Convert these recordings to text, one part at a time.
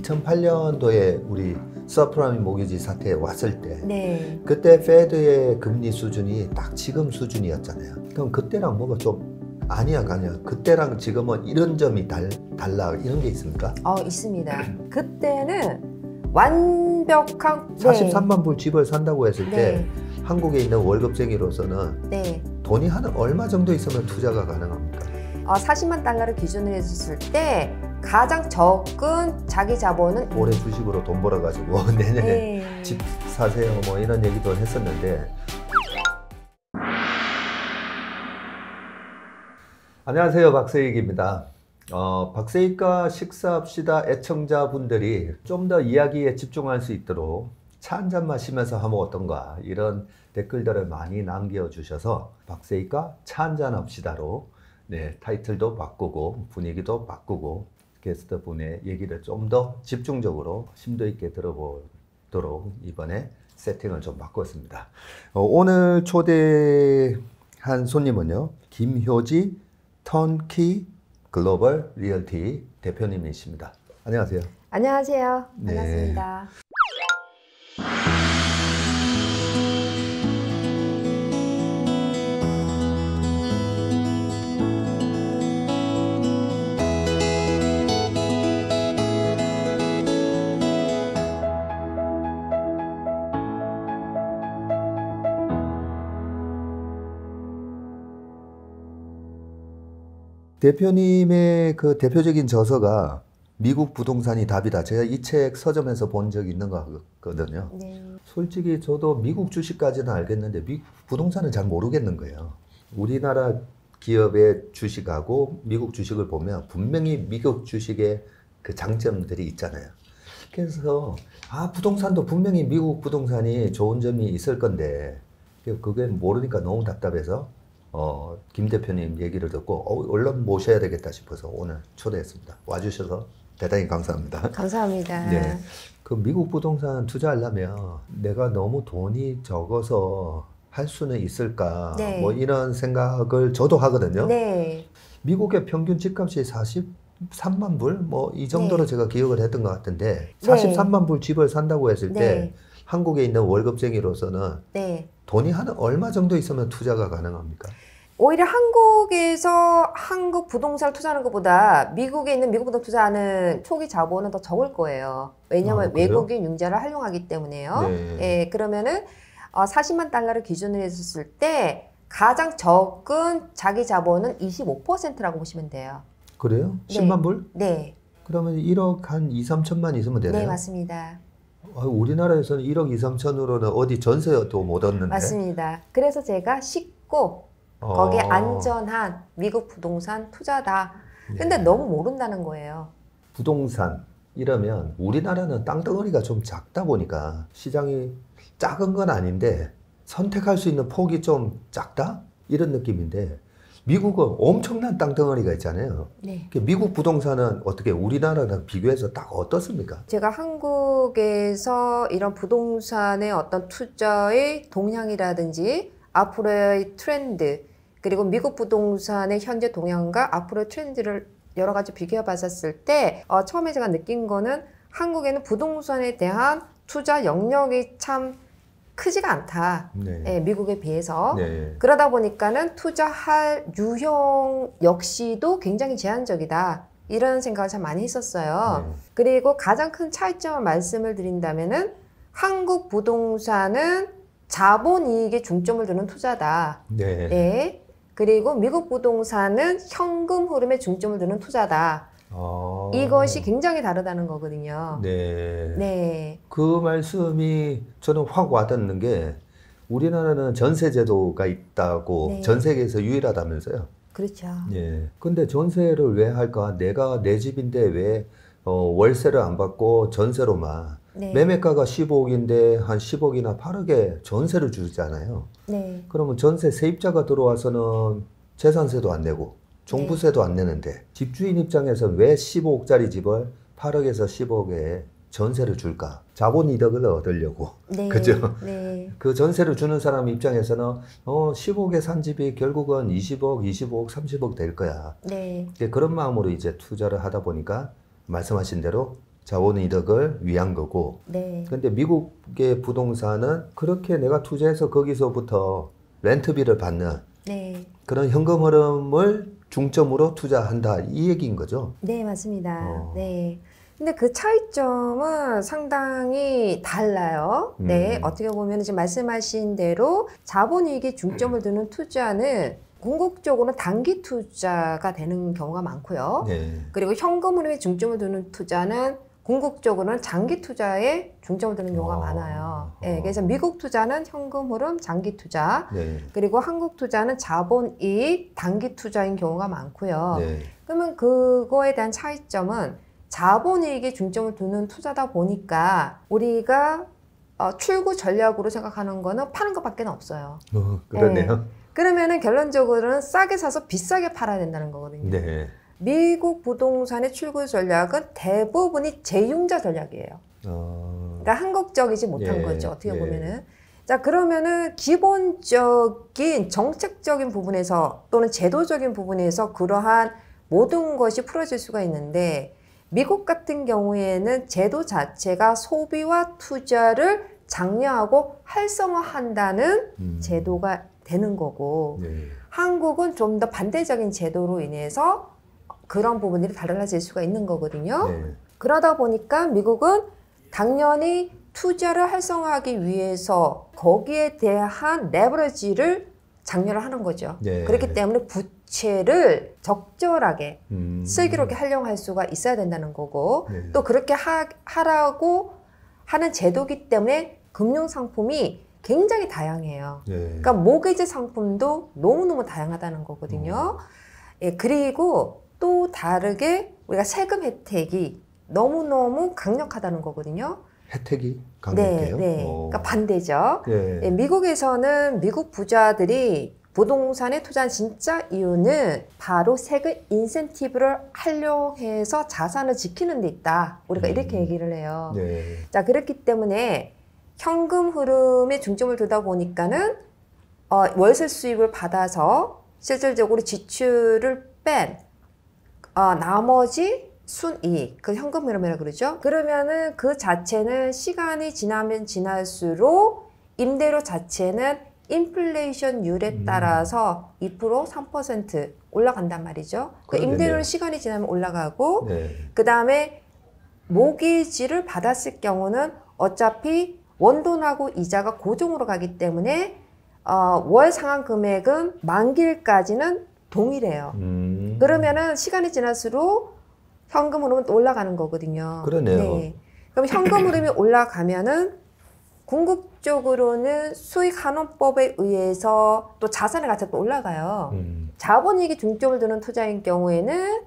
2008년도에 우리 서프라임 모기지 사태에 왔을 때 네. 그때 페드의 금리 수준이 딱 지금 수준이었잖아요. 그럼 그때랑 뭐가 좀 아니야, 아니야. 그때랑 지금은 이런 점이 달, 달라 이런 게 있습니까? 어, 있습니다. 그때는 완벽한 네. 43만 불 집을 산다고 했을 때 네. 한국에 있는 월급쟁이로서는 네. 돈이 한 얼마 정도 있으면 투자가 가능합니까? 어, 40만 달러를 기준으로 했을 때 가장 적은 자기 자본은 올해 주식으로 돈 벌어가지고 내년에 네. 집 사세요 뭐 이런 얘기도 했었는데 안녕하세요 박세익입니다 어, 박세익과 식사합시다 애청자분들이 좀 더 이야기에 집중할 수 있도록 차 한 잔 마시면서 하면 어떤가 이런 댓글들을 많이 남겨주셔서 박세익과 차 한잔 합시다로 네, 타이틀도 바꾸고 분위기도 바꾸고 게스트 분의 얘기를 좀 더 집중적으로 심도 있게 들어보도록 이번에 세팅을 좀 바꿨습니다. 어, 오늘 초대한 손님은요, 김효지 턴키 글로벌 리얼티 대표님이십니다. 안녕하세요. 안녕하세요. 네. 반갑습니다. 네. 대표님의 그 대표적인 저서가 미국 부동산이 답이다. 제가 이 책 서점에서 본 적이 있는 거거든요. 네. 솔직히 저도 미국 주식까지는 알겠는데 미국 부동산을잘 모르겠는 거예요. 우리나라 기업의 주식하고 미국 주식을 보면 분명히 미국 주식의 그 장점들이 있잖아요. 그래서 아 부동산도 분명히 미국 부동산이 좋은 점이 있을 건데 그게 모르니까 너무 답답해서 어, 김 대표님 얘기를 듣고 어, 얼른 모셔야 되겠다 싶어서 오늘 초대했습니다. 와주셔서 대단히 감사합니다. 감사합니다. 네. 그 미국 부동산 투자하려면 내가 너무 돈이 적어서 할 수는 있을까? 네. 뭐 이런 생각을 저도 하거든요. 네. 미국의 평균 집값이 43만 불? 뭐 이 정도로 네. 제가 기억을 했던 것 같은데 43만 불 집을 산다고 했을 때 네. 한국에 있는 월급쟁이로서는 네. 돈이 한 얼마 정도 있으면 투자가 가능합니까? 오히려 한국에서 한국 부동산을 투자하는 것보다 미국에 있는 미국 부동 투자하는 초기 자본은 더 적을 거예요. 왜냐하면 아, 외국인 융자를 활용하기 때문에요. 네. 예, 그러면은 어, 40만 달러를 기준으로 했을 때 가장 적은 자기 자본은 25%라고 보시면 돼요. 그래요? 10만 네. 불? 네. 그러면 1억 한 2, 3천만 있으면 되네요. 네, 맞습니다. 어, 우리나라에서는 1억 2, 3천으로는 어디 전세도 못 얻는데. 맞습니다. 그래서 제가 쉽고 어. 거기에 안전한 미국 부동산 투자다. 네. 근데 네. 너무 모른다는 거예요. 부동산 이러면 우리나라는 땅덩어리가 좀 작다 보니까 시장이 작은 건 아닌데 선택할 수 있는 폭이 좀 작다? 이런 느낌인데 미국은 엄청난 땅덩어리가 있잖아요. 네. 미국 부동산은 어떻게 우리나라랑 비교해서 딱 어떻습니까? 제가 한국에서 이런 부동산의 어떤 투자의 동향이라든지 앞으로의 트렌드 그리고 미국 부동산의 현재 동향과 앞으로의 트렌드를 여러 가지 비교해 봤었을 때 어, 처음에 제가 느낀 거는 한국에는 부동산에 대한 투자 영역이 참 크지가 않다. 네. 예, 미국에 비해서. 네. 그러다 보니까는 투자할 유형 역시도 굉장히 제한적이다. 이런 생각을 참 많이 했었어요. 네. 그리고 가장 큰 차이점을 말씀을 드린다면은 한국 부동산은 자본 이익에 중점을 두는 투자다. 네. 예. 그리고 미국 부동산은 현금 흐름에 중점을 두는 투자다. 아. 이것이 굉장히 다르다는 거거든요. 네. 네. 그 말씀이 저는 확 와닿는 게 우리나라는 전세제도가 있다고 네. 전 세계에서 유일하다면서요. 그렇죠. 예. 근데 전세를 왜 할까? 내가 내 집인데 왜 어, 월세를 안 받고 전세로만 네. 매매가가 15억인데 한 10억이나 8억에 전세를 주잖아요. 네. 그러면 전세 세입자가 들어와서는 재산세도 안 내고 종부세도 네. 안 내는데 집주인 입장에서 왜 15억짜리 집을 8억에서 1 0억에 전세를 줄까? 자본 이득을 얻으려고. 네, 그죠? 네. 그 전세를 주는 사람 입장에서는 어, 10억에 산 집이 결국은 20억, 25억, 30억 될 거야. 네. 그런 마음으로 이제 투자를 하다 보니까 말씀하신 대로 자본 이득을 위한 거고. 네. 근데 미국의 부동산은 그렇게 내가 투자해서 거기서부터 렌트비를 받는 네. 그런 현금 흐름을 중점으로 투자한다 이 얘기인 거죠? 네, 맞습니다. 어. 네. 근데 그 차이점은 상당히 달라요. 네. 음. 네. 어떻게 보면 지금 말씀하신 대로 자본 이익에 중점을 두는 투자는 궁극적으로 단기 투자가 되는 경우가 많고요. 네. 그리고 현금 흐름에 중점을 두는 투자는 궁극적으로는 장기 투자에 중점을 두는 경우가 아. 많아요. 네, 그래서 미국 투자는 현금 흐름, 장기 투자, 네. 그리고 한국 투자는 자본 이익, 단기 투자인 경우가 많고요. 네. 그러면 그거에 대한 차이점은 자본 이익에 중점을 두는 투자다 보니까 우리가 어, 출구 전략으로 생각하는 거는 파는 것밖에 없어요. 어, 그러네요. 예. 그러면은 결론적으로는 싸게 사서 비싸게 팔아야 된다는 거거든요. 네. 미국 부동산의 출구 전략은 대부분이 재융자 전략이에요. 아... 그러니까 한국적이지 못한 예, 거죠. 어떻게 예. 보면은. 자, 그러면은 기본적인 정책적인 부분에서 또는 제도적인 부분에서 그러한 모든 것이 풀어질 수가 있는데 미국 같은 경우에는 제도 자체가 소비와 투자를 장려하고 활성화한다는 음. 제도가 되는 거고 네. 한국은 좀 더 반대적인 제도로 인해서 그런 부분들이 달라질 수가 있는 거거든요. 네. 그러다 보니까 미국은 당연히 투자를 활성화하기 위해서 거기에 대한 레버리지를 장려를 하는 거죠. 네. 그렇기 때문에 부채를 적절하게 음. 슬기롭게 활용할 수가 있어야 된다는 거고 네. 또 그렇게 하, 하라고 하는 제도기 때문에 금융 상품이 굉장히 다양해요. 네. 그러니까 모기지 상품도 너무너무 다양하다는 거거든요. 음. 예, 그리고 또 다르게 우리가 세금 혜택이 너무너무 강력하다는 거거든요. 혜택이 네, 강력해요? 네, 네. 그러니까 반대죠. 네. 네, 미국에서는 미국 부자들이 부동산에 투자한 진짜 이유는 바로 세금 인센티브를 활용해서 자산을 지키는 데 있다. 우리가 음. 이렇게 얘기를 해요. 네. 자, 그렇기 때문에 현금 흐름에 중점을 두다 보니까는 어, 월세 수입을 받아서 실질적으로 지출을 뺀 어, 나머지 순이익, 그 현금흐름이라 그러죠. 그러면은 그 자체는 시간이 지나면 지날수록 임대료 자체는 인플레이션율에 음. 따라서 2% 3% 올라간단 말이죠. 그 임대료는 시간이 지나면 올라가고 네. 그 다음에 모기지를 받았을 경우는 어차피 원돈하고 이자가 고정으로 가기 때문에 어, 월 상환 금액은 만기일까지는 동일해요. 음. 그러면은 시간이 지날수록 현금 흐름은 올라가는 거거든요. 그러네요. 네. 그럼 현금 흐름이 올라가면은 궁극적으로는 수익 환원법에 의해서 또 자산의 가치가 또 올라가요. 음. 자본이익에 중점을 두는 투자인 경우에는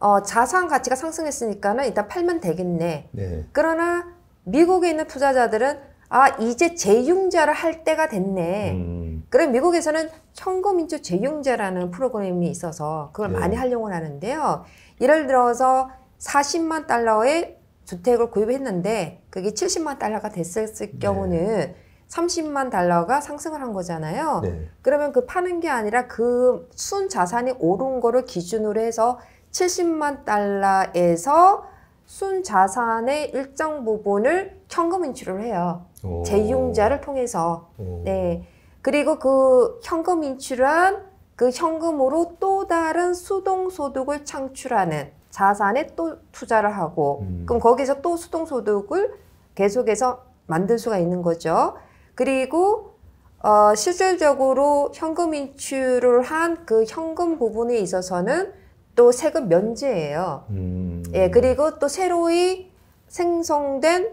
어, 자산 가치가 상승했으니까는 일단 팔면 되겠네. 네. 그러나 미국에 있는 투자자들은 아 이제 재융자를 할 때가 됐네. 음. 그럼 미국에서는 청거민주 재융자라는 프로그램이 있어서 그걸 네. 많이 활용을 하는데요. 예를 들어서 40만 달러의 주택을 구입했는데 그게 70만 달러가 됐을 네. 경우는 네. 30만 달러가 상승을 한 거잖아요. 네. 그러면 그 파는 게 아니라 그 순 자산이 오른 거를 기준으로 해서 70만 달러에서 순 자산의 일정 부분을 현금 인출을 해요. 재융자를 통해서. 오. 네. 그리고 그 현금 인출한 그 현금으로 또 다른 수동소득을 창출하는 자산에 또 투자를 하고 음. 그럼 거기서 또 수동소득을 계속해서 만들 수가 있는 거죠. 그리고 어, 실질적으로 현금 인출을 한 그 현금 부분에 있어서는 또 세금 면제예요. 음. 예, 그리고 또 새로이 생성된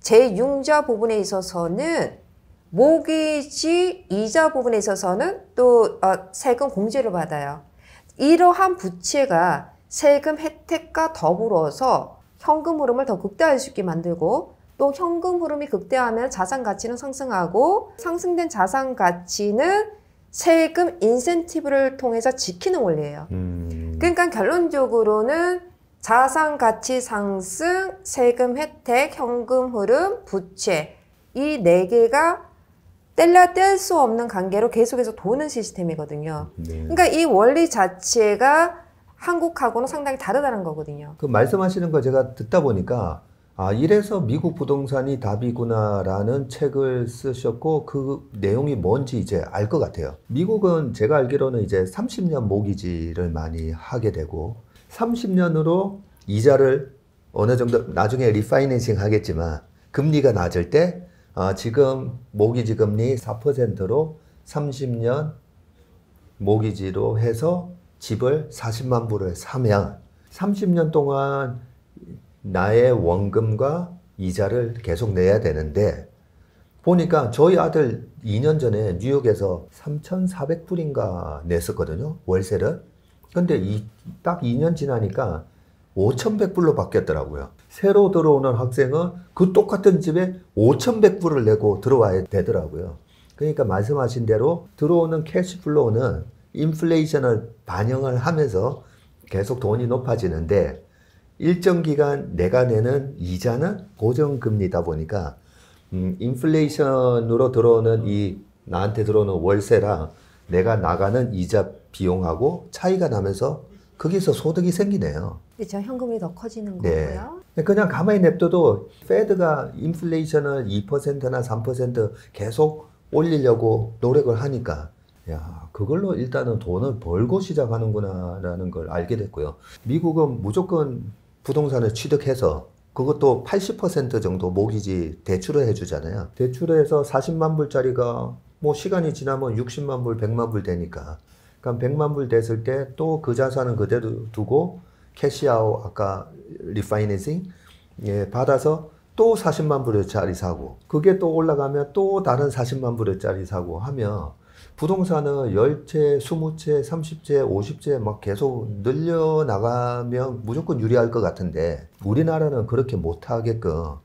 제융자 부분에 있어서는 모기지 이자 부분에 있어서는 또 어, 세금 공제를 받아요. 이러한 부채가 세금 혜택과 더불어서 현금 흐름을 더 극대화할 수 있게 만들고 또 현금 흐름이 극대화하면 자산 가치는 상승하고 상승된 자산 가치는 세금 인센티브를 통해서 지키는 원리예요. 음... 그러니까 결론적으로는 자산 가치 상승, 세금 혜택, 현금 흐름, 부채 이 네 개가 뗄라 뗄수 없는 관계로 계속해서 도는 시스템이거든요. 네. 그러니까 이 원리 자체가 한국하고는 상당히 다르다는 거거든요. 그 말씀하시는 거 제가 듣다 보니까 아 이래서 미국 부동산이 답이구나라는 책을 쓰셨고 그 내용이 뭔지 이제 알 것 같아요. 미국은 제가 알기로는 이제 30년 모기지를 많이 하게 되고 30년으로 이자를 어느 정도 나중에 리파이낸싱 하겠지만 금리가 낮을 때 아, 지금 모기지 금리 4%로 30년 모기지로 해서 집을 40만 불에 사면 30년 동안 나의 원금과 이자를 계속 내야 되는데 보니까 저희 아들 2년 전에 뉴욕에서 3,400불인가 냈었거든요. 월세를. 근데 이, 딱 2년 지나니까 5,100불로 바뀌었더라고요. 새로 들어오는 학생은 그 똑같은 집에 5,100불을 내고 들어와야 되더라고요. 그러니까 말씀하신 대로 들어오는 캐시플로우는 인플레이션을 반영을 하면서 계속 돈이 높아지는데 일정 기간 내가 내는 이자는 고정금리다 보니까 음, 인플레이션으로 들어오는 이 나한테 들어오는 월세랑 내가 나가는 이자 비용하고 차이가 나면서 거기서 소득이 생기네요. 그렇죠. 현금이 더 커지는 네. 거고요. 네. 그냥 가만히 냅둬도 페드가 인플레이션을 2%나 3% 계속 올리려고 노력을 하니까 야 그걸로 일단은 돈을 벌고 시작하는구나 라는 걸 알게 됐고요. 미국은 무조건 부동산을 취득해서 그것도 80% 정도 모기지 대출을 해주잖아요. 대출을 해서 40만 불짜리가 뭐 시간이 지나면 60만 불, 100만 불 되니까 그러니까 100만 불 됐을 때 또 그 자산은 그대로 두고 캐시아웃 아까 리파이낸싱 예, 받아서 또 40만 불짜리 사고 그게 또 올라가면 또 다른 40만 불짜리 사고 하면 부동산은 10채, 20채, 30채, 50채 막 계속 늘려나가면 무조건 유리할 것 같은데 우리나라는 그렇게 못하게끔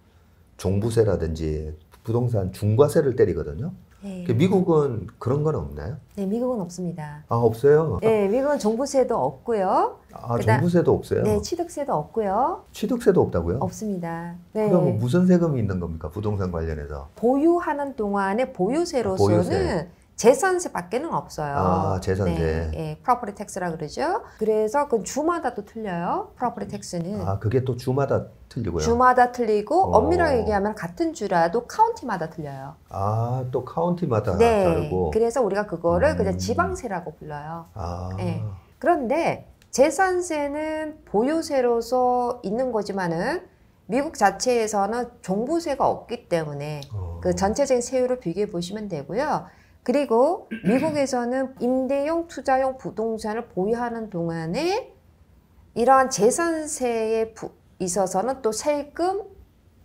종부세라든지 부동산 중과세를 때리거든요. 네. 그 미국은 그런 건 없나요? 네, 미국은 없습니다. 아, 없어요? 네, 미국은 종부세도 없고요. 아, 종부세도 없어요? 네, 취득세도 없고요. 취득세도 없다고요? 없습니다. 네. 그럼 뭐 무슨 세금이 있는 겁니까? 부동산 관련해서. 보유하는 동안에 보유세로서는 아, 보유세. 재산세밖에는 없어요. 아, 재산세. 네, 예, 프로퍼티 텍스라 그러죠. 그래서 그 주마다 또 틀려요. 프로퍼티 텍스는. 아, 그게 또 주마다 틀리고요. 주마다 틀리고 오. 어. 엄밀하게 얘기하면 같은 주라도 카운티마다 틀려요. 아, 또 카운티마다 네, 다르고. 그래서 우리가 그거를 음. 그냥 지방세라고 불러요. 아. 예. 그런데 재산세는 보유세로서 있는 거지만은 미국 자체에서는 종부세가 없기 때문에 어. 그 전체적인 세율을 비교해 보시면 되고요. 그리고 미국에서는 임대용 투자용 부동산을 보유하는 동안에 이러한 재산세에 있어서는 또 세금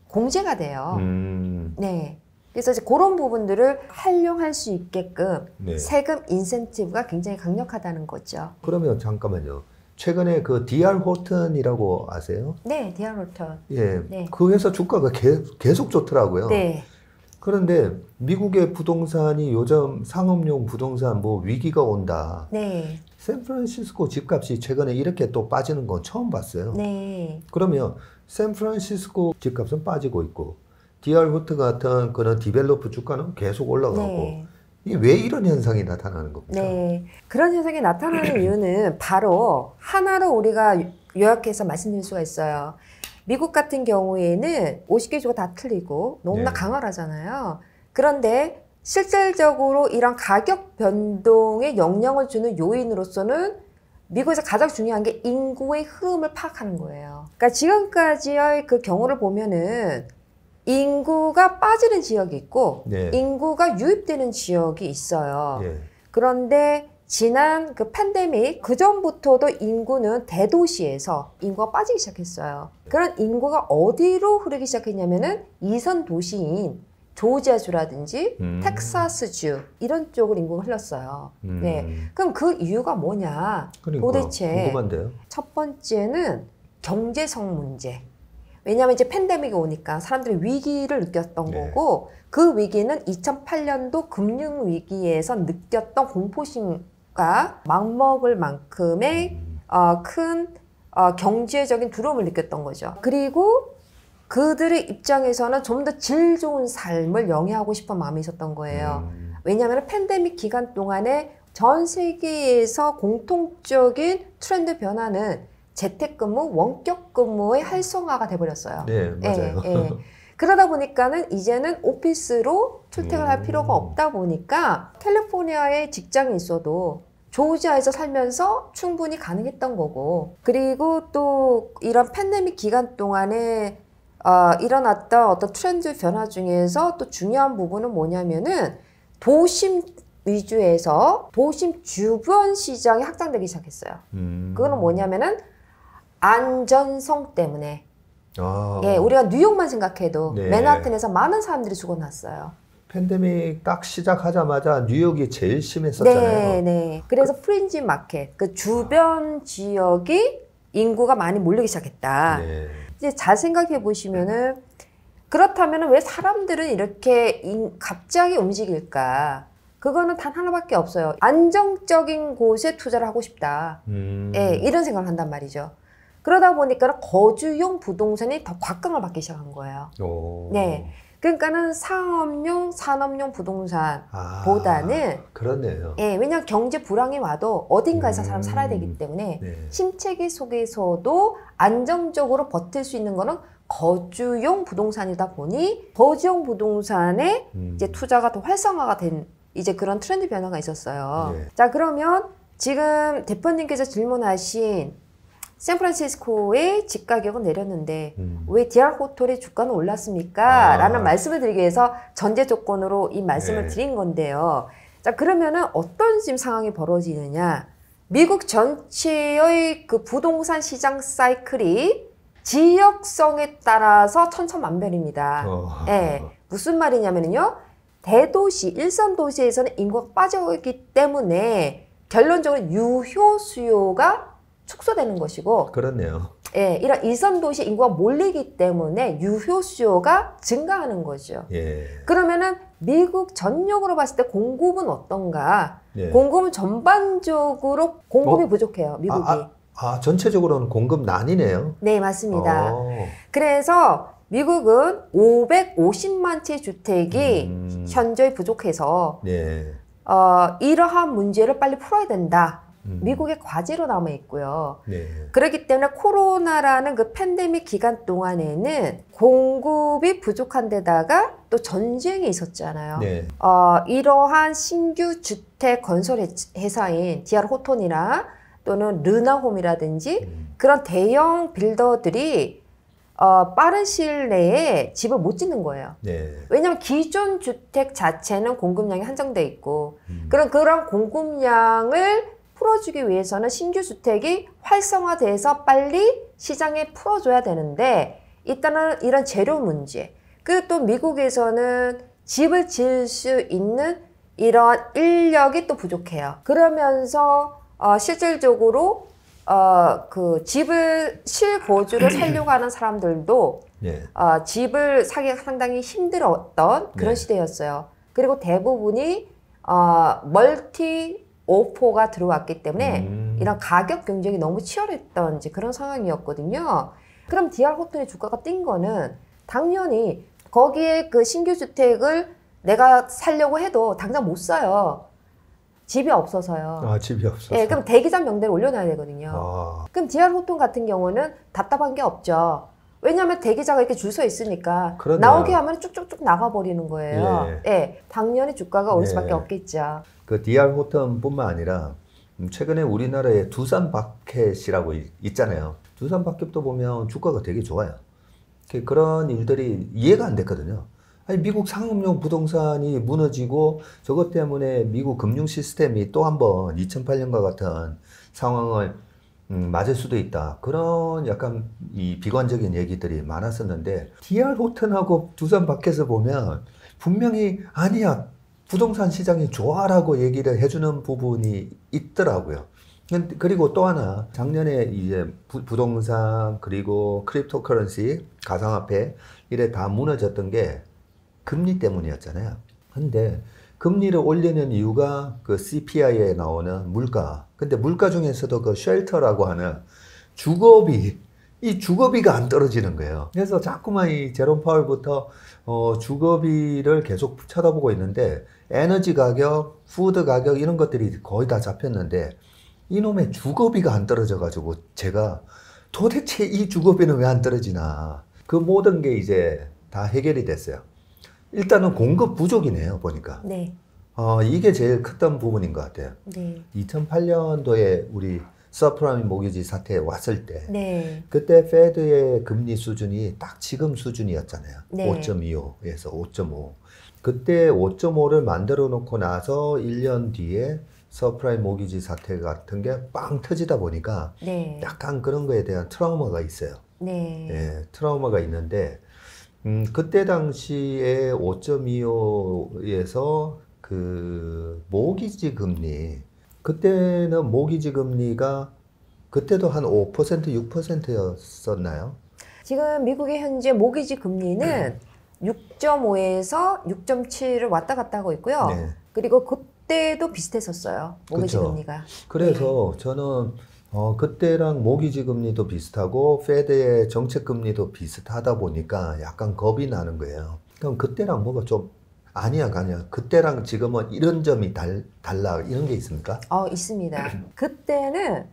공제가 돼요. 음. 네. 그래서 이제 그런 부분들을 활용할 수 있게끔 네. 세금 인센티브가 굉장히 강력하다는 거죠. 그러면 잠깐만요. 최근에 그 DR 호튼이라고 아세요? 네, DR 호튼. 예. 네. 그 회사 주가가 개, 계속 좋더라고요. 네. 그런데 미국의 부동산이 요즘 상업용 부동산 뭐 위기가 온다. 네. 샌프란시스코 집값이 최근에 이렇게 또 빠지는 건 처음 봤어요. 네. 그러면 샌프란시스코 집값은 빠지고 있고 디얼 호트 같은 그런 디벨로프 주가는 계속 올라가고 네. 이왜 이런 현상이 나타나는 겁니까? 네. 그런 현상이 나타나는 이유는 바로 하나로 우리가 요약해서 말씀드릴 수가 있어요. 미국 같은 경우에는 5 0개주가다 틀리고 너무나 네. 강화하잖아요. 그런데 실질적으로 이런 가격 변동에 영향을 주는 요인으로서는 미국에서 가장 중요한 게 인구의 흐름을 파악하는 거예요. 그러니까 지금까지의 그 경우를 보면은 인구가 빠지는 지역이 있고 네. 인구가 유입되는 지역이 있어요. 네. 그런데 지난 그 팬데믹 그 전부터도 인구는 대도시에서 인구가 빠지기 시작했어요. 그런 인구가 어디로 흐르기 시작했냐면은 이선 도시인 조지아주라든지 음. 텍사스주 이런 쪽으로 인구가 흘렀어요. 음. 네, 그럼 그 이유가 뭐냐? 그러니까, 도대체 궁금한데요. 첫 번째는 경제성 문제. 왜냐하면 이제 팬데믹이 오니까 사람들이 위기를 느꼈던 네. 거고 그 위기는 2008년도 금융 위기에서 느꼈던 공포심 가 막먹을 만큼의 어, 큰 어, 경제적인 두려움을 느꼈던 거죠. 그리고 그들의 입장에서는 좀 더 질 좋은 삶을 영위하고 싶은 마음이 있었던 거예요. 음. 왜냐하면 팬데믹 기간 동안에 전 세계에서 공통적인 트렌드 변화는 재택근무, 원격근무의 활성화가 돼버렸어요. 네, 맞아요. 예, 예. 그러다 보니까는 이제는 오피스로 출퇴근할 음. 필요가 없다 보니까 캘리포니아에 직장이 있어도 조지아에서 살면서 충분히 가능했던 거고 그리고 또 이런 팬데믹 기간 동안에 어, 일어났던 어떤 트렌드 변화 중에서 또 중요한 부분은 뭐냐면은 도심 위주에서 도심 주변 시장이 확장되기 시작했어요. 음. 그거는 뭐냐면은 안전성 때문에. 아. 예, 우리가 뉴욕만 생각해도 네. 맨하튼에서 많은 사람들이 죽어났어요. 팬데믹 딱 시작하자마자 뉴욕이 제일 심했었잖아요. 네, 네. 그래서 그, 프린지 마켓, 그 주변 아. 지역이 인구가 많이 몰리기 시작했다. 네. 이제 잘 생각해 보시면은 그렇다면 왜 사람들은 이렇게 인, 갑자기 움직일까? 그거는 단 하나밖에 없어요. 안정적인 곳에 투자를 하고 싶다. 음. 예, 이런 생각을 한단 말이죠. 그러다 보니까 거주용 부동산이 더 곽강을 받기 시작한 거예요. 오. 네. 그러니까는 상업용 산업용 부동산보다는 아, 그렇네요. 예, 왜냐 경제 불황이 와도 어딘가에서 음, 사람 살아야 되기 때문에 네. 침체기 속에서도 안정적으로 버틸 수 있는 거는 거주용 부동산이다 보니 거주용 부동산에 음. 이제 투자가 더 활성화가 된 이제 그런 트렌드 변화가 있었어요. 네. 자 그러면 지금 대표님께서 질문하신 샌프란시스코의 집 가격은 내렸는데 음. 왜디 r 호텔의 주가는 올랐습니까? 아. 라는 말씀을 드리기 위해서 전제 조건으로 이 말씀을 네. 드린 건데요. 자 그러면은 어떤 지금 상황이 벌어지느냐? 미국 전체의 그 부동산 시장 사이클이 지역성에 따라서 천차만별입니다. 어. 예. 무슨 말이냐면요. 대도시, 일선 도시에서는 인구가 빠져있기 때문에 결론적으로 유효 수요가 축소되는 것이고 그렇네요. 예, 이런 일선 도시 인구가 몰리기 때문에 유효 수요가 증가하는 거죠. 예. 그러면은 미국 전역으로 봤을 때 공급은 어떤가? 예. 공급은 전반적으로 공급이 어? 부족해요. 아, 미국이. 아, 아, 아, 전체적으로는 공급 난이네요. 네, 맞습니다. 오. 어. 그래서 미국은 550만 채 주택이 음. 현저히 부족해서 예. 어, 이러한 문제를 빨리 풀어야 된다. 음. 미국의 과제로 남아 있고요. 네. 그렇기 때문에 코로나라는 그 팬데믹 기간 동안에는 공급이 부족한 데다가 또 전쟁이 있었잖아요. 네. 어, 이러한 신규 주택 건설 회사인 DR 호톤이나 또는 르나홈이라든지 음. 그런 대형 빌더들이 어, 빠른 시일 내에 집을 못 짓는 거예요. 네. 왜냐하면 기존 주택 자체는 공급량이 한정돼 있고, 음. 그런 그런 공급량을 풀어주기 위해서는 신규 주택이 활성화돼서 빨리 시장에 풀어줘야 되는데 일단은 이런 재료 문제 그리고 또 미국에서는 집을 지을 수 있는 이런 인력이 또 부족해요. 그러면서 어, 실질적으로 어, 그 집을 실거주를 살려고 하는 사람들도 예. 어, 집을 사기가 상당히 힘들었던 그런 예. 시대였어요. 그리고 대부분이 어, 멀티 오퍼가 들어왔기 때문에 음. 이런 가격 경쟁이 너무 치열했던 이제 그런 상황이었거든요. 그럼 DR 호텔의 주가가 뛴 거는 당연히 거기에 그 신규 주택을 내가 살려고 해도 당장 못 사요. 집이 없어서요. 아, 집이 없어서. 예, 그럼 대기자 명대를 올려놔야 되거든요. 아. 그럼 DR 호텔 같은 경우는 답답한 게 없죠. 왜냐하면 대기자가 이렇게 줄 서 있으니까 그러네요. 나오게 하면 쭉쭉쭉 나가버리는 거예요. 예. 예. 당연히 주가가 올 수밖에 예. 없겠죠. 그 DR 호텀뿐만 아니라 음, 최근에 우리나라에 두산 마켓이라고 있잖아요. 두산 마켓도 보면 주가가 되게 좋아요. 그 그런 일들이 이해가 안 됐거든요. 아니 미국 상업용 부동산이 무너지고 저것 때문에 미국 금융 시스템이 또 한번 2008년과 같은 상황을 음, 맞을 수도 있다. 그런 약간 이 비관적인 얘기들이 많았었는데 DR 호튼하고 두산 밖에서 보면 분명히 아니야 부동산 시장이 좋아라고 얘기를 해주는 부분이 있더라고요. 그리고 또 하나 작년에 이제 부, 동산 그리고 크립토커런시 가상화폐 이래 다 무너졌던 게 금리 때문이었잖아요. 근데 금리를 올리는 이유가 그 CPI에 나오는 물가. 근데 물가 중에서도 그 쉘터라고 하는 주거비 이 주거비가 안 떨어지는 거예요. 그래서 자꾸만 이 제롬 파월부터 어, 주거비를 계속 쳐다보고 있는데 에너지 가격, 푸드 가격 이런 것들이 거의 다 잡혔는데 이놈의 주거비가 안 떨어져가지고 제가 도대체 이 주거비는 왜 안 떨어지나 그 모든 게 이제 다 해결이 됐어요. 일단은 공급 부족이네요 보니까. 네. 어, 이게 제일 컸던 부분인 것 같아요. 네. 2008년도에 우리 서프라임 모기지 사태에 왔을 때 네. 그때 페드의 금리 수준이 딱 지금 수준이었잖아요. 네. 5.25에서 5.5. 그때 5.5를 만들어 놓고 나서 1년 뒤에 서프라임 모기지 사태 같은 게 빵 터지다 보니까 네. 약간 그런 거에 대한 트라우마가 있어요. 네. 예, 트라우마가 있는데 음, 그때 당시에 5.25에서 그 모기지 금리 그때는 모기지 금리가 그때도 한 5% 6%였었나요? 지금 미국의 현재 모기지 금리는 네. 6.5에서 6.7을 왔다 갔다 하고 있고요. 네. 그리고 그때도 비슷했었어요. 모기지 그쵸. 금리가. 그래서 네. 저는 어, 그때랑 모기지 금리도 비슷하고 페드의 정책 금리도 비슷하다 보니까 약간 겁이 나는 거예요. 그럼 그때랑 뭐가 좀 아니야, 아니야. 그때랑 지금은 이런 점이 달, 달라. 이런 게 있습니까? 어, 있습니다. 그때는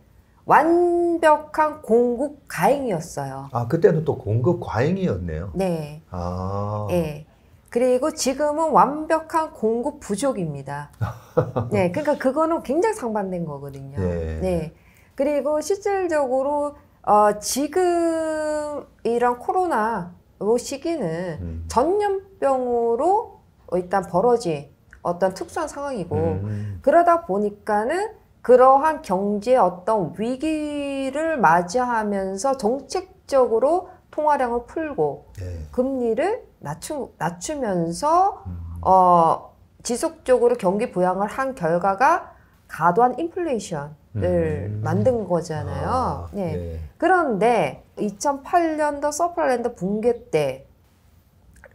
완벽한 공급 과잉이었어요. 아, 그때는 또 공급 과잉이었네요. 네. 아. 네. 그리고 지금은 완벽한 공급 부족입니다. 네. 그러니까 그거는 굉장히 상반된 거거든요. 네. 네. 그리고 실질적으로, 어, 지금 이런 코로나 시기는 음. 전염병으로 뭐 일단 벌어진 어떤 특수한 상황이고 음. 그러다 보니까는 그러한 경제 어떤 위기를 맞이하면서 정책적으로 통화량을 풀고 네. 금리를 낮추, 낮추면서 음. 어, 지속적으로 경기 부양을 한 결과가 과도한 인플레이션을 음. 만든 거잖아요. 아, 네. 네. 그런데 2008년도 서플라랜드 붕괴 때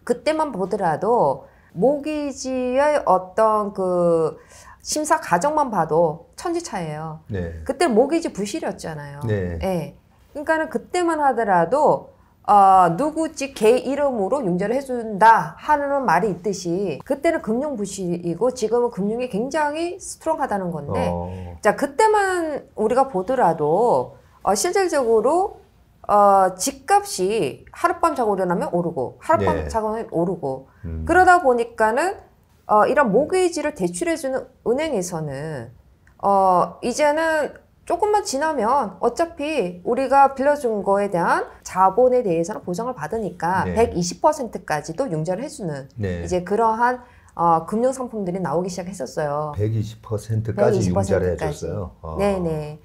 그때만 보더라도 모기지의 어떤 그 심사 과정만 봐도 천지차예요. 네. 그때 모기지 부실이었잖아요. 네. 네. 그러니까는 그때만 하더라도 어, 누구지 개 이름으로 융자를 해준다 하는 말이 있듯이 그때는 금융 부실이고 지금은 금융이 굉장히 스트롱하다는 건데 어. 자 그때만 우리가 보더라도 어, 실질적으로 어, 집값이 하룻밤 자고 일어나면 오르고 하룻밤 네. 자고 일어나면 오르고 음. 그러다 보니까는 어, 이런 모기지를 대출해주는 은행에서는 어, 이제는 조금만 지나면 어차피 우리가 빌려준 거에 대한 자본에 대해서는 보상을 받으니까 네. 120%까지도 융자를 해주는 네. 이제 그러한 어, 금융 상품들이 나오기 시작했었어요. 120%까지, 120%까지. 융자를 해줬어요. 어. 네네.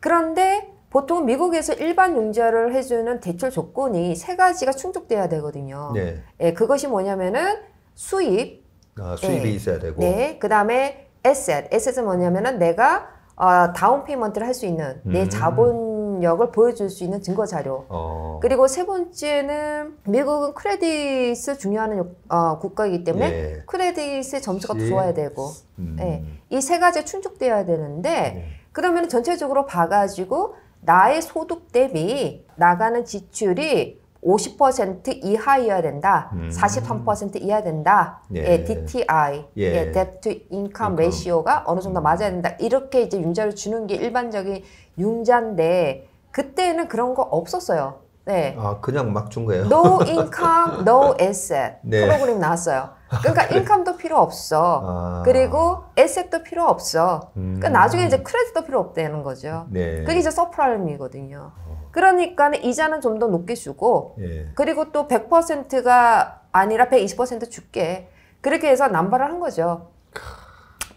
그런데 보통 미국에서 일반 융자를 해주는 대출 조건이 세 가지가 충족돼야 되거든요. 네. 예, 그것이 뭐냐면은 수입. 아, 수입이 예, 있어야 되고. 네. 그 다음에 에셋. 에셋은 뭐냐면은 내가 어, 다운 페이먼트를 할 수 있는 내 음. 자본력을 보여줄 수 있는 증거 자료. 어. 그리고 세 번째는 미국은 크레딧을 중요하는 어, 국가이기 때문에 네. 크레딧의 점수가 더 예. 좋아야 되고. 음. 예, 이세 가지 충족돼야 되는데 네. 그러면 전체적으로 봐가지고 나의 소득 대비 나가는 지출이 50% 이하여야 된다. 음. 43% 이하 된다. 예. 예, DTI, 예. 예, Debt to Income Ratio가 어느 정도 음. 맞아야 된다. 이렇게 이제 융자를 주는 게 일반적인 융자인데 그때는 그런 거 없었어요. 네. 아 그냥 막 준 거예요? No income, no asset 네. 프로그램 나왔어요. 그러니까 아, 인컴도 필요 없어. 아. 그리고 에셋도 필요 없어. 그러니까 음. 그러니까 나중에 이제 크레딧도 필요 없다는 거죠. 네. 그게 이제 서프라임이거든요. 어. 그러니까 이자는 좀 더 높게 주고 예. 그리고 또 100%가 아니라 120% 줄게. 그렇게 해서 남발을 한 거죠.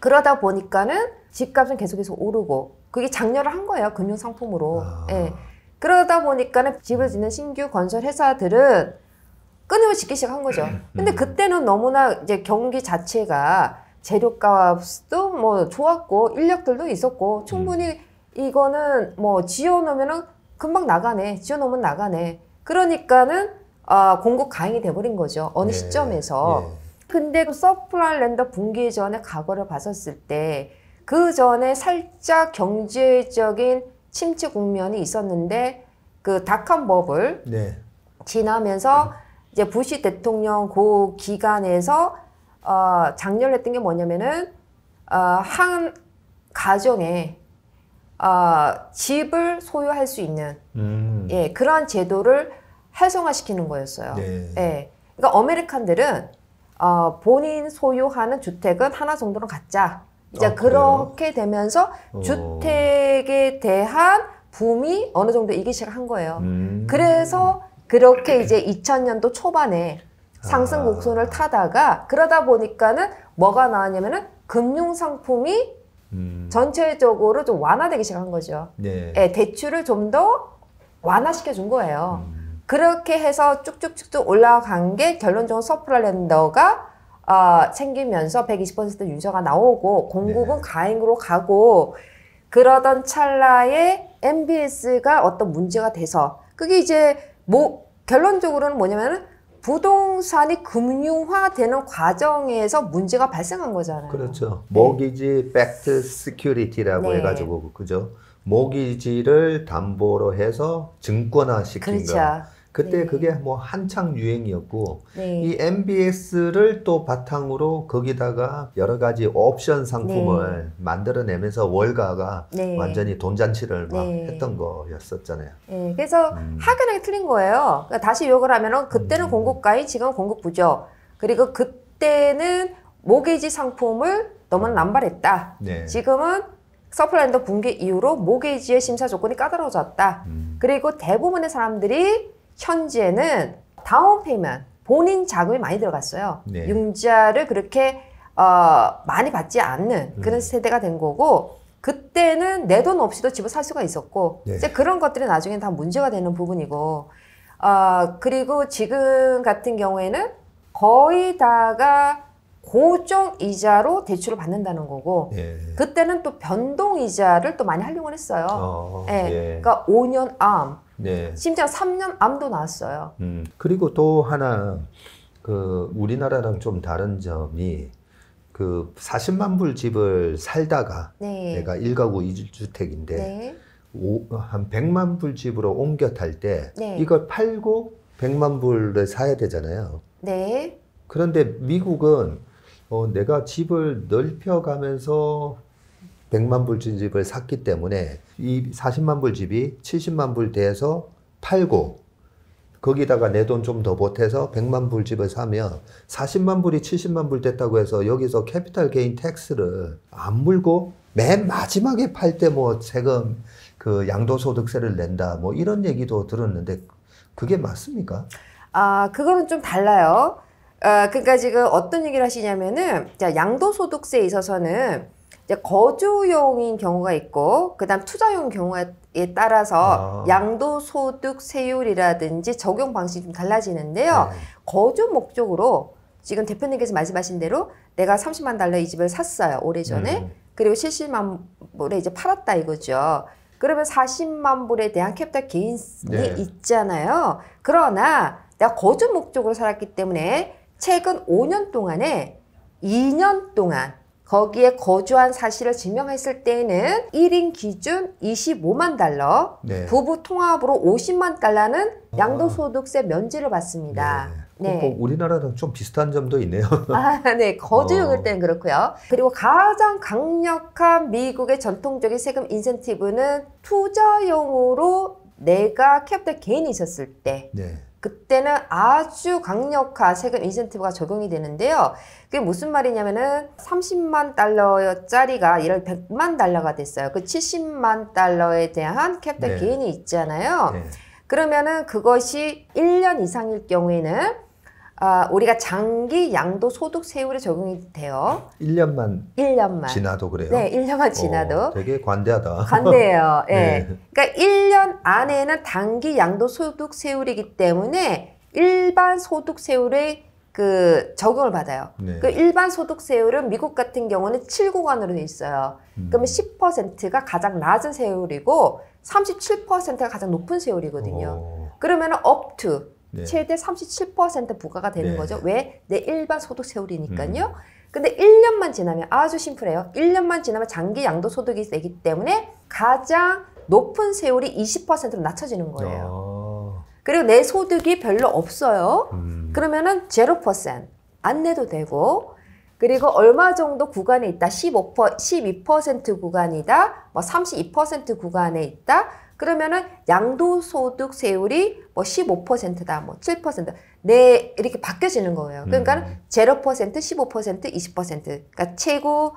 그러다 보니까는 집값은 계속해서 오르고 그게 장렬을한 거예요. 금융 상품으로. 아. 예. 그러다 보니까는 집을 짓는 신규 건설 회사들은 끊임을 짓기 시작한 거죠. 네. 근데 음. 그때는 너무나 이제 경기 자체가 재료값도 뭐 좋았고 인력들도 있었고 충분히 음. 이거는 뭐 지어놓으면은 금방 나가네. 지어놓으면 나가네. 그러니까는 아, 공급 강행이 돼버린 거죠. 어느 네. 시점에서. 네. 근데 그 서프라랜더 분기 전에 과거를 봤었을 때 그 전에 살짝 경제적인 침체 국면이 있었는데 그 닷컴 버블 네. 지나면서 음. 이제 부시 대통령 그 기간에서 어, 장렬했던 게 뭐냐면은 어, 한 가정에 어, 집을 소유할 수 있는 음. 예 그러한 제도를 활성화시키는 거였어요. 네. 예. 그러니까 아메리칸들은 어, 본인 소유하는 주택은 하나 정도는 갖자. 이제 아, 그렇게 그래요? 되면서 오. 어. 주택에 대한 붐이 어느 정도 이기 시작한 거예요. 음. 그래서 그렇게 네. 이제 2000년도 초반에 상승 아. 곡선을 타다가 그러다 보니까는 뭐가 나왔냐면은 금융 상품이 음. 전체적으로 좀 완화되기 시작한 거죠. 네. 예, 대출을 좀 더 완화시켜 준 거예요. 음. 그렇게 해서 쭉쭉쭉쭉 올라간 게 결론적으로 서프라랜더가 어, 생기면서 120% 유저가 나오고 공급은 네. 가행으로 가고 그러던 찰나에 MBS가 어떤 문제가 돼서 그게 이제 뭐 결론적으로는 뭐냐면은 부동산이 금융화되는 과정에서 문제가 발생한 거잖아요. 그렇죠. 모기지 백트 시큐리티라고 네. 해가지고 그죠. 모기지를 담보로 해서 증권화시킨 그렇죠. 거. 그때 네. 그게 뭐 한창 유행이었고 네. 이 MBS를 또 바탕으로 거기다가 여러 가지 옵션 상품을 네. 만들어내면서 월가가 네. 완전히 돈잔치를 막 네. 했던 거였었잖아요. 네. 그래서 음. 하가랑이 틀린 거예요. 그러니까 다시 요약을 하면은 그때는 음. 공급가이 지금은 공급부죠. 그리고 그때는 모기지 상품을 너무 음. 남발했다. 네. 지금은 서플라인더 붕괴 이후로 모기지의 심사 조건이 까다로워졌다. 음. 그리고 대부분의 사람들이 현재는 다운 페이먼 본인 자금이 많이 들어갔어요. 네. 융자를 그렇게 어, 많이 받지 않는 음. 그런 음. 세대가 된 거고 그때는 내 돈 없이도 집을 살 수가 있었고 네. 이제 그런 것들이 나중에 다 문제가 되는 부분이고 어, 그리고 지금 같은 경우에는 거의 다가 고정 이자로 대출을 받는다는 거고 예. 그때는 또 변동 이자를 또 많이 활용을 했어요. 어, 예. 예. 그러니까 5년 암, 네. 심지어 3년 암도 나왔어요. 음. 그리고 또 하나 그 우리나라랑 좀 다른 점이 그 40만 불 집을 살다가 네. 내가 1가구 2주택인데 네. 한 100만 불 집으로 옮겨 탈때 네. 이걸 팔고 100만 불을 사야 되잖아요. 네. 그런데 미국은 어, 내가 집을 넓혀가면서 100만 불 집을 샀기 때문에 이 40만 불 집이 70만 불 돼서 팔고 거기다가 내 돈 좀 더 보태서 100만 불 집을 사면 40만 불이 70만 불 됐다고 해서 여기서 캐피탈 게인 텍스를 안 물고 맨 마지막에 팔 때 뭐 세금 그 양도소득세를 낸다 뭐 이런 얘기도 들었는데 그게 맞습니까? 아 그거는 좀 달라요. 아, 그러니까 지금 어떤 얘기를 하시냐면은 자 양도소득세에 있어서는 이제 거주용인 경우가 있고 그다음 투자용 경우에 따라서 아. 양도소득 세율이라든지 적용 방식이 좀 달라지는데요. 네. 거주 목적으로 지금 대표님께서 말씀하신 대로 내가 30만 달러 이 집을 샀어요 오래전에 음. 네. 그리고 70만 불에 이제 팔았다 이거죠. 그러면 40만 불에 대한 캡탈 개인이 네. 있잖아요. 그러나 내가 거주 목적으로 살았기 때문에 최근 5년 동안에 2년 동안 거기에 거주한 사실을 증명했을 때에는 1인 기준 25만 달러, 네. 부부 통합으로 50만 달러는 아. 양도소득세 면제를 받습니다. 네. 네. 우리나라랑 좀 비슷한 점도 있네요. 아, 네. 거주일 어. 때는 그렇고요. 그리고 가장 강력한 미국의 전통적인 세금 인센티브는 투자용으로 내가 캐피 개인이 있었을 때 네. 그때는 아주 강력한 세금 인센티브가 적용이 되는데요. 그게 무슨 말이냐면은 30만 달러짜리가 예를 100만 달러가 됐어요. 그 70만 달러에 대한 캡터 네. 개인이 있잖아요. 네. 그러면은 그것이 1년 이상일 경우에는 아, 우리가 장기 양도 소득 세율에 적용이 돼요. 1년만, 1년만. 지나도 그래요? 네, 1년만 어, 지나도. 어, 되게 관대하다. 관대해요. 예. 네. 네. 그러니까 1년 안에는 단기 양도 소득 세율이기 때문에 일반 소득 세율의 그 적용을 받아요. 네. 그 일반 소득 세율은 미국 같은 경우는 7구간으로 돼 있어요. 음. 그러면 10%가 가장 낮은 세율이고 37%가 가장 높은 세율이거든요. 오. 그러면 업투 네. 최대 37% 부과가 되는 네. 거죠. 왜? 내 일반 소득 세율이니까요. 음. 근데 1년만 지나면 아주 심플해요. 1년만 지나면 장기 양도 소득이 되기 때문에 가장 높은 세율이 20%로 낮춰지는 거예요. 아. 그리고 내 소득이 별로 없어요. 음. 그러면은 0%안 내도 되고 그리고 얼마 정도 구간에 있다. 15%, 12% 구간이다. 뭐 32% 구간에 있다. 그러면은 양도소득세율이 뭐 15%다, 뭐 7%, 네 이렇게 바뀌어지는 거예요. 그러니까 음. 0%, 15%, 20%, 그러니까 최고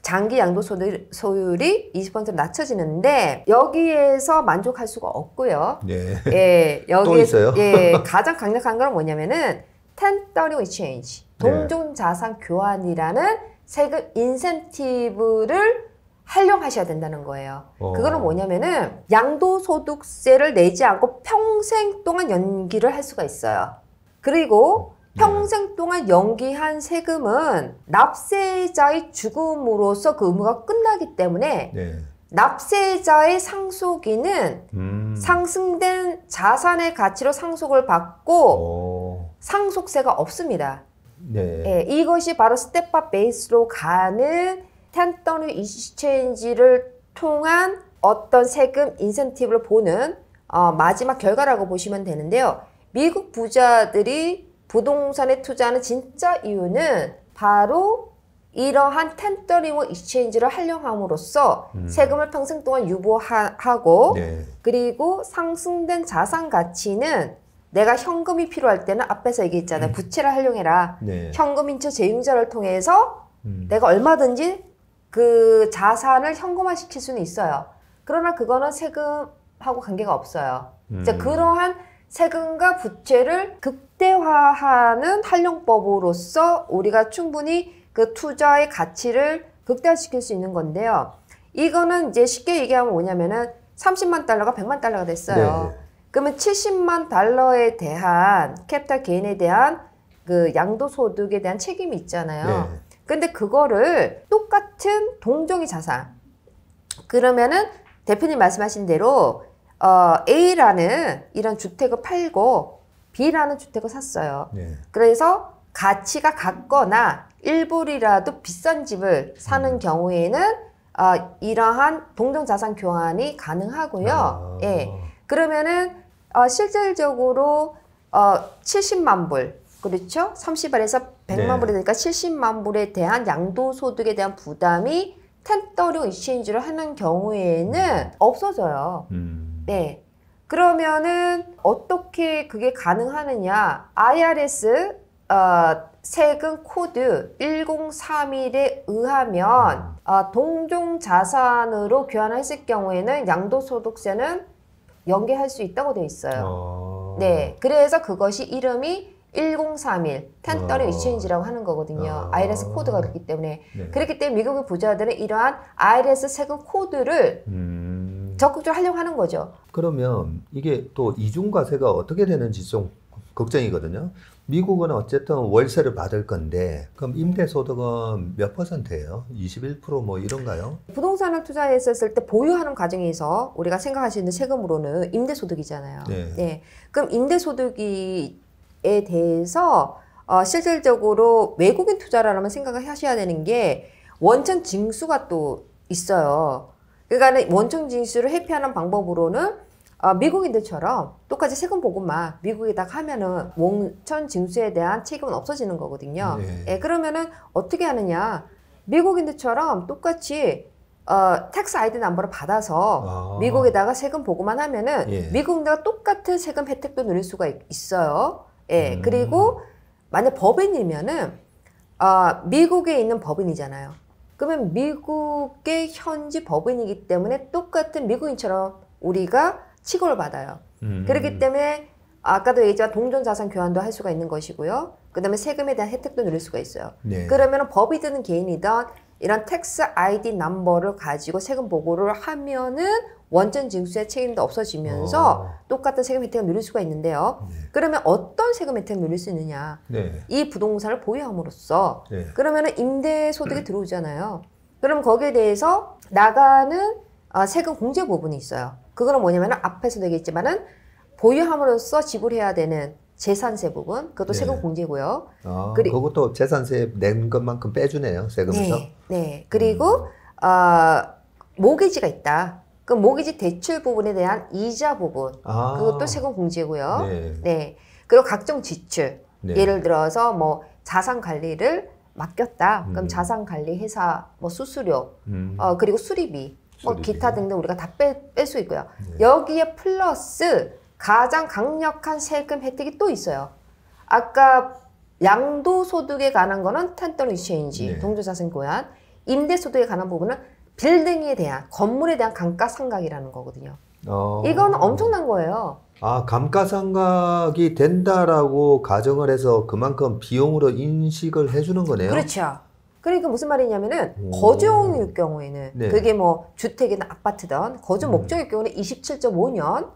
장기 양도소득소율이 20% 낮춰지는데 여기에서 만족할 수가 없고요. 네. 예, 예 여기에서 예, 가장 강력한 건 뭐냐면은 텐더리 e x c h a n 동종 자산 교환이라는 세금 인센티브를 활용하셔야 된다는 거예요. 어. 그거는 뭐냐면은 양도소득세를 내지 않고 평생 동안 연기를 할 수가 있어요. 그리고 네. 평생 동안 연기한 세금은 납세자의 죽음으로써 그 의무가 끝나기 때문에 네. 납세자의 상속인은 음. 상승된 자산의 가치로 상속을 받고 오. 어. 상속세가 없습니다. 네. 예, 이것이 바로 스텝업 베이스로 가는 텐더류 이시체인지를 통한 어떤 세금 인센티브를 보는 어, 마지막 결과라고 보시면 되는데요. 미국 부자들이 부동산에 투자하는 진짜 이유는 바로 이러한 텐더링어 이체인지를 활용함으로써 음. 세금을 평생 동안 유보하고 네. 그리고 상승된 자산 가치는 내가 현금이 필요할 때는 앞에서 얘기했잖아요. 음. 부채를 활용해라. 네. 현금인처 재융자를 통해서 음. 내가 얼마든지 그 자산을 현금화 시킬 수는 있어요. 그러나 그거는 세금하고 관계가 없어요. 음. 이 그러한 세금과 부채를 극대화하는 활용법으로서 우리가 충분히 그 투자의 가치를 극대화시킬 수 있는 건데요. 이거는 이제 쉽게 얘기하면 뭐냐면은 30만 달러가 100만 달러가 됐어요. 네. 네. 그러면 70만 달러에 대한 캐피탈 개인에 대한 그 양도소득에 대한 책임이 있잖아요. 네. 근데 그거를 똑같은 동종의 자산 그러면은 대표님 말씀하신 대로 어, A라는 이런 주택을 팔고 B라는 주택을 샀어요. 네. 그래서 가치가 같거나 일불이라도 비싼 집을 사는 음. 경우에는 어, 이러한 동종 자산 교환이 가능하고요. 아. 예. 그러면은 어, 실질적으로 어, 70만 불 그렇죠? 30알에서 100만 불이 되니까 70만 불에 대한 양도소득에 대한 부담이 텐더링 이체인지를 하는 경우에는 음. 없어져요. 음. 네. 그러면은 어떻게 그게 가능하느냐? IRS 어, 세금 코드 1031에 의하면 음. 어, 동종 자산으로 교환했을 경우에는 양도소득세는 연계할 수 있다고 돼 있어요. 어... 네, 그래서 그것이 이름이 1031, 텐더리 아. 이체인지라고 하는 거거든요. 아. IRS 코드가 그렇기 때문에. 네. 그렇기 때문에 미국의 부자들은 이러한 IRS 세금 코드를 음. 적극적으로 하려고 하는 거죠. 그러면 이게 또 이중과세가 어떻게 되는지 좀 걱정이거든요. 미국은 어쨌든 월세를 받을 건데 그럼 임대소득은 몇 퍼센트예요? 21%뭐 이런가요? 부동산을 투자했었을 때 보유하는 과정에서 우리가 생각할 수는 세금으로는 임대소득이잖아요. 네. 네. 그럼 임대소득이 에 대해서 어, 실질적으로 외국인 투자라면 생각을 하셔야 되는 게 원천 징수가 또 있어요. 그러니까 원천 징수를 회피하는 방법으로는 어, 미국인들처럼 똑같이 세금 보고만 미국에다 하면은 원천 징수에 대한 책임은 없어지는 거거든요. 네. 예, 그러면은 어떻게 하느냐? 미국인들처럼 똑같이 어, 텍스 아이디 넘버를 받아서 아. 미국에다가 세금 보고만 하면은 예. 미국인들과 똑같은 세금 혜택도 누릴 수가 있, 있어요. 예, 음. 그리고 만약 법인이면은 아, 미국에 있는 법인이잖아요. 그러면 미국의 현지 법인이기 때문에 똑같은 미국인처럼 우리가 치고를 받아요. 음. 그렇기 때문에 아까도 얘기했지만 동전 자산 교환도 할 수가 있는 것이고요. 그다음에 세금에 대한 혜택도 누릴 수가 있어요. 네. 그러면 법이든 개인이든 이런 텍스 아이디 넘버를 가지고 세금 보고를 하면은 원전 징수의 책임도 없어지면서 어. 똑같은 세금 혜택을 누릴 수가 있는데요. 네. 그러면 어떤 세금 혜택을 누릴 수 있느냐? 네. 이 부동산을 보유함으로써 네. 그러면 임대 소득이 네. 들어오잖아요. 그럼 거기에 대해서 나가는 아, 세금 공제 부분이 있어요. 그거는 뭐냐면은 앞에서 얘기했지만은 보유함으로써 지불해야 되는 재산세 부분 그것도 네. 세금 공제고요. 아, 그리고 그것도 재산세 낸 것만큼 빼주네요 세금에서. 네. 네. 그리고 음. 어, 모기지가 있다. 그 모기지 대출 부분에 대한 이자 부분 아. 그것도 세금 공제고요. 네. 네. 그리고 각종 지출 네. 예를 들어서 뭐 자산 관리를 맡겼다. 그럼 음. 자산 관리 회사 뭐 수수료 음. 어 그리고 수리비 뭐 수리비. 기타 등등 우리가 다 뺄 수 있고요. 네. 여기에 플러스 가장 강력한 세금 혜택이 또 있어요. 아까 양도소득에 관한 거는 텐더리 체인지, 네. 동조자산 고안 임대소득에 관한 부분은 빌딩에 대한 건물에 대한 감가상각이라는 거거든요. 어... 이건 엄청난 거예요. 아 감가상각이 된다라고 가정을 해서 그만큼 비용으로 인식을 해주는 거네요. 그렇죠. 그러니까 무슨 말이냐면은 오. 거주용일 경우에는 네. 그게 뭐 주택이나 아파트든 거주 음. 목적일 경우는 27.5년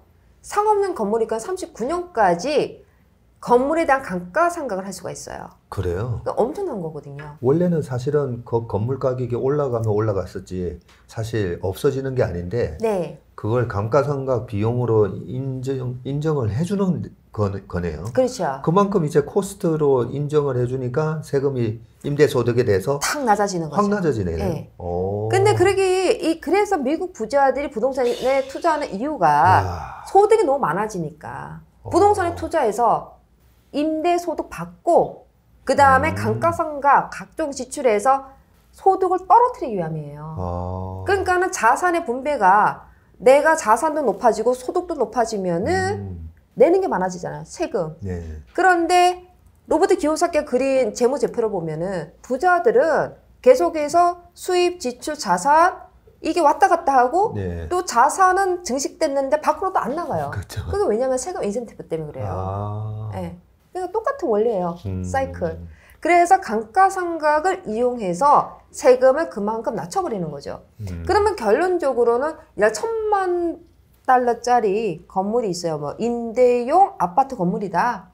상업용 건물이니까 39년까지 건물에 대한 감가상각을 할 수가 있어요. 그래요? 그러니까 엄청난 거거든요. 원래는 사실은 그 건물 가격이 올라가면 올라갔었지 사실 없어지는 게 아닌데 네. 그걸 감가상각 비용으로 인정, 인정을 해주는 거, 네요 그렇죠. 그만큼 이제 코스트로 인정을 해주니까 세금이 임대소득에 대해서 확 낮아지는 거죠. 확 낮아지네요. 네. 근데 그러기, 이, 그래서 미국 부자들이 부동산에 투자하는 이유가 아. 소득이 너무 많아지니까 어. 부동산에 오. 투자해서 임대소득 받고 그 다음에 감가상각 음. 각종 지출에서 소득을 떨어뜨리기 위함이에요. 아... 그러니까는 자산의 분배가 내가 자산도 높아지고 소득도 높아지면은 음... 내는 게 많아지잖아요. 세금. 예. 그런데 로버트 기호사께가 그린 재무 제표를 보면은 부자들은 계속해서 수입, 지출, 자산 이게 왔다 갔다 하고 예. 또 자산은 증식됐는데 밖으로도 안 나가요. 그렇죠. 그게 왜냐면 세금 인센티브 때문에 그래요. 아... 예. 그래서 똑같은 원리예요. 음. 사이클. 그래서 감가상각을 이용해서 세금을 그만큼 낮춰버리는 거죠. 음. 그러면 결론적으로는 약 천만 달러짜리 건물이 있어요. 뭐 임대용 아파트 건물이다.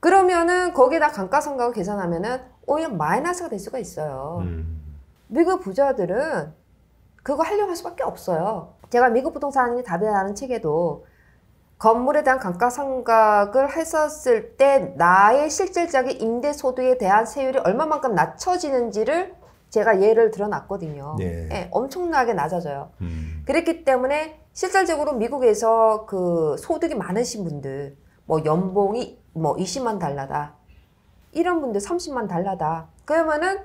그러면은 거기다 에 감가상각을 계산하면은 오히려 마이너스가 될 수가 있어요. 음. 미국 부자들은 그거 활용할 수밖에 없어요. 제가 미국 부동산이 답이라는 책에도 건물에 대한 감가상각을 했었을 때 나의 실질적인 임대소득에 대한 세율이 얼마만큼 낮춰지는지를 제가 예를 들어놨거든요. 네. 예. 네, 예, 엄청나게 낮아져요. 음. 그렇기 때문에 실질적으로 미국에서 그 소득이 많으신 분들, 뭐 연봉이 뭐 20만 달러다. 이런 분들 30만 달러다. 그러면은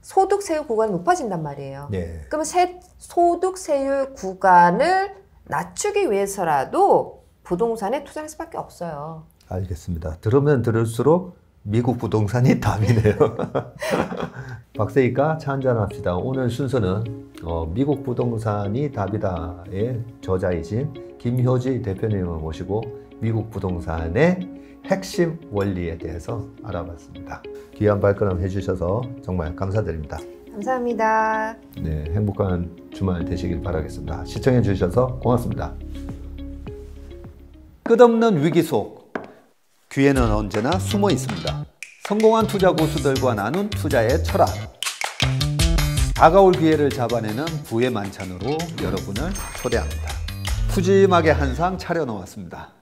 소득세율 구간이 높아진단 말이에요. 네. 그러면 세, 소득세율 구간을 낮추기 위해서라도 부동산에 투자할 수밖에 없어요. 알겠습니다. 들으면 들을수록 미국 부동산이 답이네요. 박세희가 차 한잔합시다. 오늘 순서는 어, 미국 부동산이 답이다의 저자이신 김효지 대표님을 모시고 미국 부동산의 핵심 원리에 대해서 알아봤습니다. 귀한 발걸음 해주셔서 정말 감사드립니다. 감사합니다. 네, 행복한 주말 되시길 바라겠습니다. 시청해 주셔서 고맙습니다. 끝없는 위기 속귀에는 언제나 숨어 있습니다. 성공한 투자 고수들과 나눈 투자의 철학 다가올 기회를 잡아내는 부의 만찬으로 여러분을 초대합니다. 푸짐하게 한 상 차려놓았습니다.